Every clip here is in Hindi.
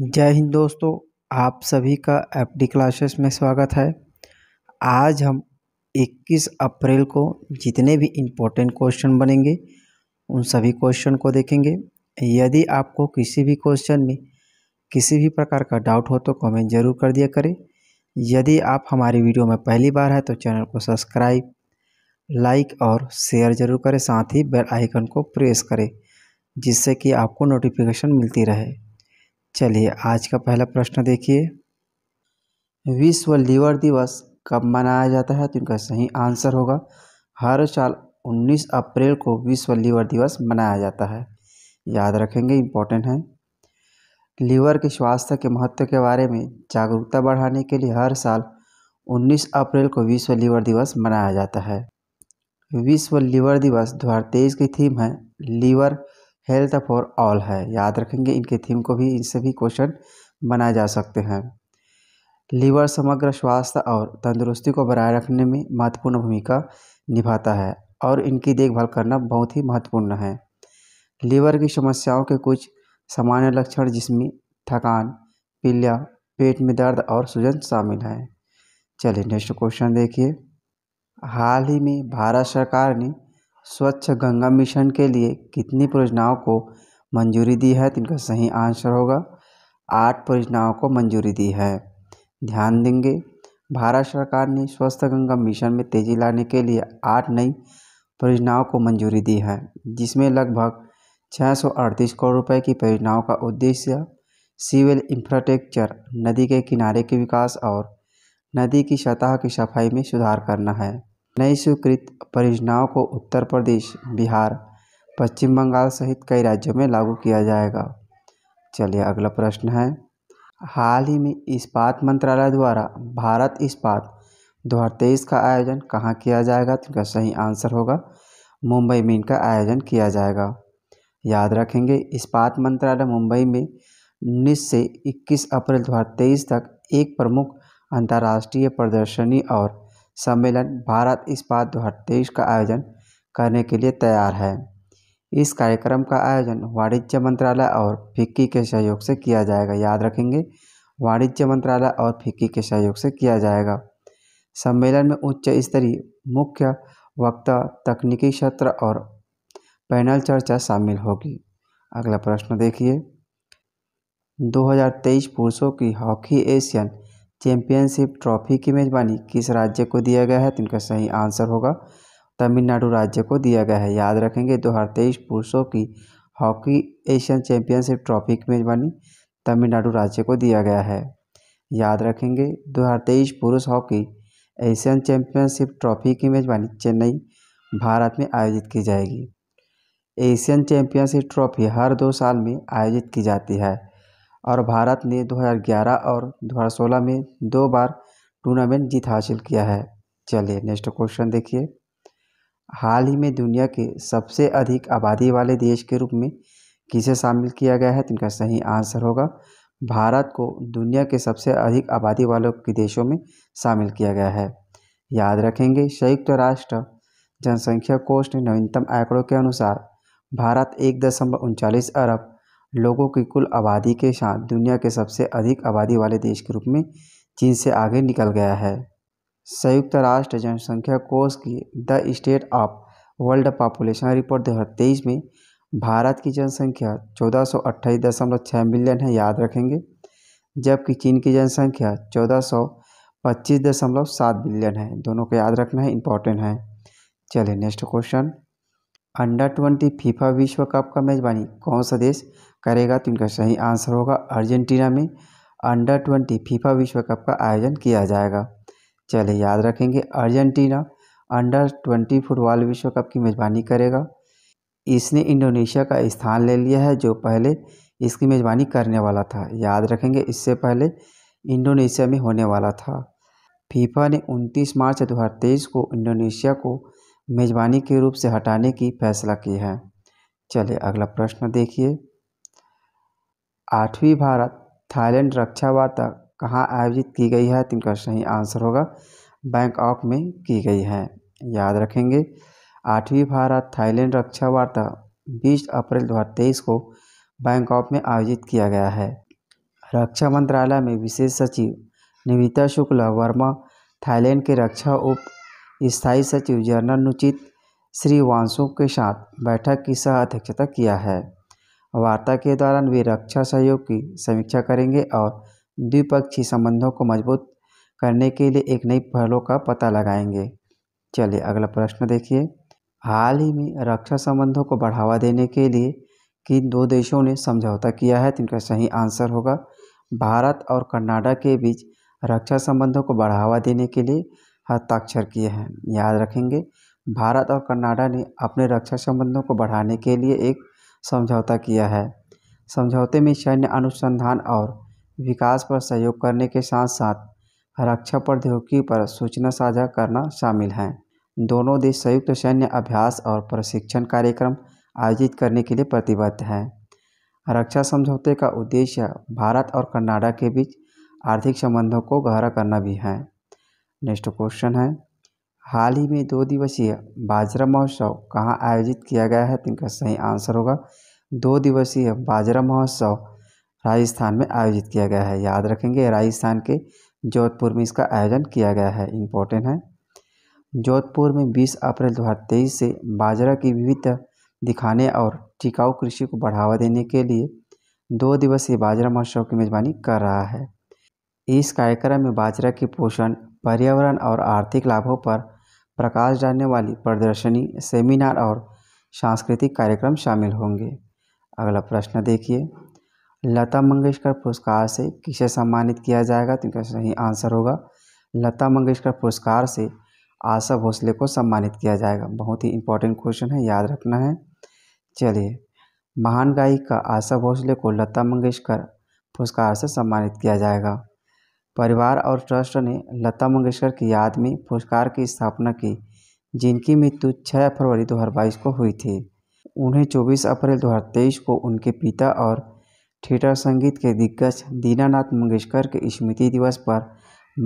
जय हिंद दोस्तों आप सभी का एफ डी क्लासेस में स्वागत है आज हम 21 अप्रैल को जितने भी इम्पोर्टेंट क्वेश्चन बनेंगे उन सभी क्वेश्चन को देखेंगे यदि आपको किसी भी क्वेश्चन में किसी भी प्रकार का डाउट हो तो कमेंट जरूर कर दिया करें यदि आप हमारी वीडियो में पहली बार है तो चैनल को सब्सक्राइब लाइक और शेयर जरूर करें साथ ही बेल आइकन को प्रेस करें जिससे कि आपको नोटिफिकेशन मिलती रहे चलिए आज का पहला प्रश्न देखिए विश्व लीवर दिवस कब मनाया जाता है तो इनका सही आंसर होगा हर साल 19 अप्रैल को विश्व लीवर दिवस मनाया जाता है याद रखेंगे इम्पोर्टेंट है लीवर के स्वास्थ्य के महत्व के बारे में जागरूकता बढ़ाने के लिए हर साल 19 अप्रैल को विश्व लीवर दिवस मनाया जाता है विश्व लीवर दिवस दो की थीम है लीवर हेल्थ फॉर ऑल है याद रखेंगे इनके थीम को भी इनसे भी क्वेश्चन बनाए जा सकते हैं लीवर समग्र स्वास्थ्य और तंदुरुस्ती को बनाए रखने में महत्वपूर्ण भूमिका निभाता है और इनकी देखभाल करना बहुत ही महत्वपूर्ण है लीवर की समस्याओं के कुछ सामान्य लक्षण जिसमें थकान पीलिया पेट में दर्द और सूजन शामिल हैं चलिए नेक्स्ट क्वेश्चन देखिए हाल ही में भारत सरकार ने स्वच्छ गंगा मिशन के लिए कितनी परियोजनाओं को मंजूरी दी है तो इनका सही आंसर होगा आठ परियोजनाओं को मंजूरी दी है ध्यान देंगे भारत सरकार ने स्वस्थ गंगा मिशन में तेजी लाने के लिए आठ नई परियोजनाओं को मंजूरी दी है जिसमें लगभग अड़तीस करोड़ रुपए की परियोजनाओं का उद्देश्य सिविल इंफ्रास्ट्रक्चर नदी के किनारे के विकास और नदी की सतह की सफाई में सुधार करना है नई स्वीकृत परियोजनाओं को उत्तर प्रदेश बिहार पश्चिम बंगाल सहित कई राज्यों में लागू किया जाएगा चलिए अगला प्रश्न है हाल ही में इस्पात मंत्रालय द्वारा भारत इस्पात दो हज़ार तेईस का आयोजन कहाँ किया जाएगा तो इनका सही आंसर होगा मुंबई में इनका आयोजन किया जाएगा याद रखेंगे इस्पात मंत्रालय मुंबई में उन्नीस से 21 अप्रैल दो हज़ार तेईस तक एक प्रमुख अंतर्राष्ट्रीय प्रदर्शनी और सम्मेलन भारत इस भारत तेईस का आयोजन करने के लिए तैयार है इस कार्यक्रम का आयोजन वाणिज्य मंत्रालय और फिक्की के सहयोग से किया जाएगा याद रखेंगे वाणिज्य मंत्रालय और फिक्की के सहयोग से किया जाएगा सम्मेलन में उच्च स्तरीय मुख्य वक्ता तकनीकी सत्र और पैनल चर्चा शामिल होगी अगला प्रश्न देखिए 2023 पुरुषों की हॉकी एशियन चैंपियनशिप ट्रॉफी की मेज़बानी किस राज्य को दिया गया है तो इनका सही आंसर होगा तमिलनाडु राज्य को दिया गया है याद रखेंगे दो हज़ार तेईस पुरुषों की हॉकी एशियन चैंपियनशिप ट्रॉफी की मेज़बानी तमिलनाडु राज्य को दिया गया है याद रखेंगे दो हज़ार तेईस पुरुष हॉकी एशियन चैंपियनशिप ट्रॉफी की मेज़बानी चेन्नई भारत में आयोजित की जाएगी एशियन चैंपियनशिप ट्रॉफी हर दो साल में आयोजित की जाती है और भारत ने 2011 और 2016 में दो बार टूर्नामेंट जीत हासिल किया है चलिए नेक्स्ट क्वेश्चन देखिए हाल ही में दुनिया के सबसे अधिक आबादी वाले देश के रूप में किसे शामिल किया गया है तो इनका सही आंसर होगा भारत को दुनिया के सबसे अधिक आबादी वालों के देशों में शामिल किया गया है याद रखेंगे संयुक्त राष्ट्र जनसंख्या कोष ने नवीनतम आंकड़ों के अनुसार भारत एक दशमलव उनचालीस अरब लोगों की कुल आबादी के साथ दुनिया के सबसे अधिक आबादी वाले देश के रूप में चीन से आगे निकल गया है संयुक्त राष्ट्र जनसंख्या कोष की the state of world population report दो में भारत की जनसंख्या चौदह सौ मिलियन है याद रखेंगे जबकि चीन की जनसंख्या चौदह सौ पच्चीस दशमलव सात बिलियन है दोनों को याद रखना है इंपॉर्टेंट है चलिए next question under twenty FIFA विश्व कप का मेज़बानी कौन सा देश करेगा तो इनका सही आंसर होगा अर्जेंटीना में अंडर ट्वेंटी फीफा विश्व कप का आयोजन किया जाएगा चलिए याद रखेंगे अर्जेंटीना अंडर ट्वेंटी फुटबॉल विश्व कप की मेज़बानी करेगा इसने इंडोनेशिया का स्थान ले लिया है जो पहले इसकी मेज़बानी करने वाला था याद रखेंगे इससे पहले इंडोनेशिया में होने वाला था फीफा ने 29 मार्च 2023 को इंडोनेशिया को मेज़बानी के रूप से हटाने की फैसला की है चलिए अगला प्रश्न देखिए आठवीं भारत थाईलैंड रक्षा वार्ता कहाँ आयोजित की गई है तो इनका सही आंसर होगा बैंकॉक में की गई है याद रखेंगे आठवीं भारत थाईलैंड रक्षा वार्ता बीस अप्रैल दो हज़ार तेईस को बैंकॉक में आयोजित किया गया है रक्षा मंत्रालय में विशेष सचिव निविता शुक्ला वर्मा थाईलैंड के रक्षा उप स्थायी सचिव जनरल नुचित श्री वांसुक के साथ बैठक की सह अध्यक्षता किया है वार्ता के दौरान वे रक्षा सहयोग की समीक्षा करेंगे और द्विपक्षीय संबंधों को मजबूत करने के लिए एक नई पहलों का पता लगाएंगे चलिए अगला प्रश्न देखिए हाल ही में रक्षा संबंधों को बढ़ावा देने के लिए किन दो देशों ने समझौता किया है तो इनका सही आंसर होगा भारत और कनाडा के बीच रक्षा संबंधों को बढ़ावा देने के लिए हस्ताक्षर किए हैं याद रखेंगे भारत और कनाडा ने अपने रक्षा संबंधों को बढ़ाने के लिए एक समझौता किया है समझौते में सैन्य अनुसंधान और विकास पर सहयोग करने के साथ साथ रक्षा प्रौद्योगिकी पर सूचना साझा करना शामिल है दोनों देश संयुक्त सैन्य अभ्यास और प्रशिक्षण कार्यक्रम आयोजित करने के लिए प्रतिबद्ध हैं रक्षा समझौते का उद्देश्य भारत और कनाडा के बीच आर्थिक संबंधों को गहरा करना भी है नेक्स्ट क्वेश्चन है हाल ही में दो दिवसीय बाजरा महोत्सव कहाँ आयोजित किया गया है तो इनका सही आंसर होगा दो दिवसीय बाजरा महोत्सव राजस्थान में आयोजित किया गया है याद रखेंगे राजस्थान के जोधपुर में इसका आयोजन किया गया है इम्पोर्टेंट है जोधपुर में 20 अप्रैल 2023 से बाजरा की विविधता दिखाने और टिकाऊ कृषि को बढ़ावा देने के लिए दो दिवसीय बाजरा महोत्सव की मेज़बानी कर रहा है इस कार्यक्रम में बाजरा के पोषण पर्यावरण और आर्थिक लाभों पर प्रकाश डालने वाली प्रदर्शनी सेमिनार और सांस्कृतिक कार्यक्रम शामिल होंगे अगला प्रश्न देखिए लता मंगेशकर पुरस्कार से किसे सम्मानित किया जाएगा तो इनका सही आंसर होगा लता मंगेशकर पुरस्कार से आशा भोसले को सम्मानित किया जाएगा बहुत ही इंपॉर्टेंट क्वेश्चन है याद रखना है चलिए महान गायिका आशा भोसले को लता मंगेशकर पुरस्कार से सम्मानित किया जाएगा परिवार और ट्रस्ट ने लता मंगेशकर की याद में पुरस्कार की स्थापना की जिनकी मृत्यु 6 फरवरी 2022 को हुई थी उन्हें 24 अप्रैल 2023 को उनके पिता और थिएटर संगीत के दिग्गज दीनानाथ मंगेशकर के स्मृति दिवस पर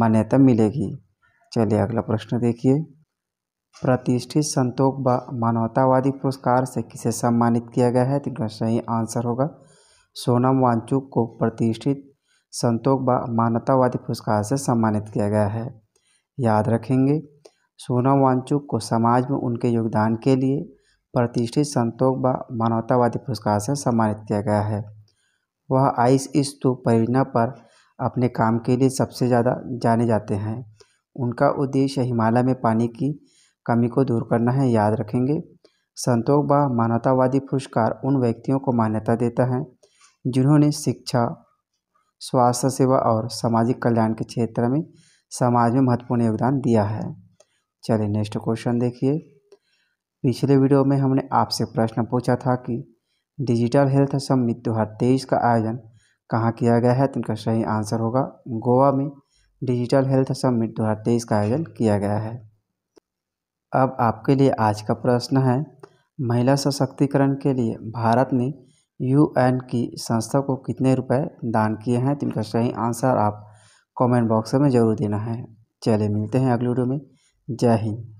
मान्यता मिलेगी चलिए अगला प्रश्न देखिए प्रतिष्ठित संतोख व मानवतावादी पुरस्कार से किसे सम्मानित किया गया है तो सही आंसर होगा सोनम वांचुक को प्रतिष्ठित संतोख व मानवतावादी पुरस्कार से सम्मानित किया गया है याद रखेंगे सोना वांचुक को समाज में उनके योगदान के लिए प्रतिष्ठित संतोख व मानवतावादी पुरस्कार से सम्मानित किया गया है वह आइस स्तूप परियोजना पर अपने काम के लिए सबसे ज़्यादा जाने जाते हैं उनका उद्देश्य हिमालय में पानी की कमी को दूर करना है याद रखेंगे संतोख व मानवतावादी पुरस्कार उन व्यक्तियों को मान्यता देता है जिन्होंने शिक्षा स्वास्थ्य सेवा और सामाजिक कल्याण के क्षेत्र में समाज में महत्वपूर्ण योगदान दिया है चलिए नेक्स्ट क्वेश्चन देखिए पिछले वीडियो में हमने आपसे प्रश्न पूछा था कि डिजिटल हेल्थ समिट दो हज़ार तेईस का आयोजन कहाँ किया गया है तो इनका सही आंसर होगा गोवा में डिजिटल हेल्थ समिट दो हज़ार तेईस का आयोजन किया गया है अब आपके लिए आज का प्रश्न है महिला सशक्तिकरण के लिए भारत ने यू एन की संस्था को कितने रुपए दान किए हैं तो इनका सही आंसर आप कमेंट बॉक्स में ज़रूर देना है चलिए मिलते हैं अगले वीडियो में जय हिंद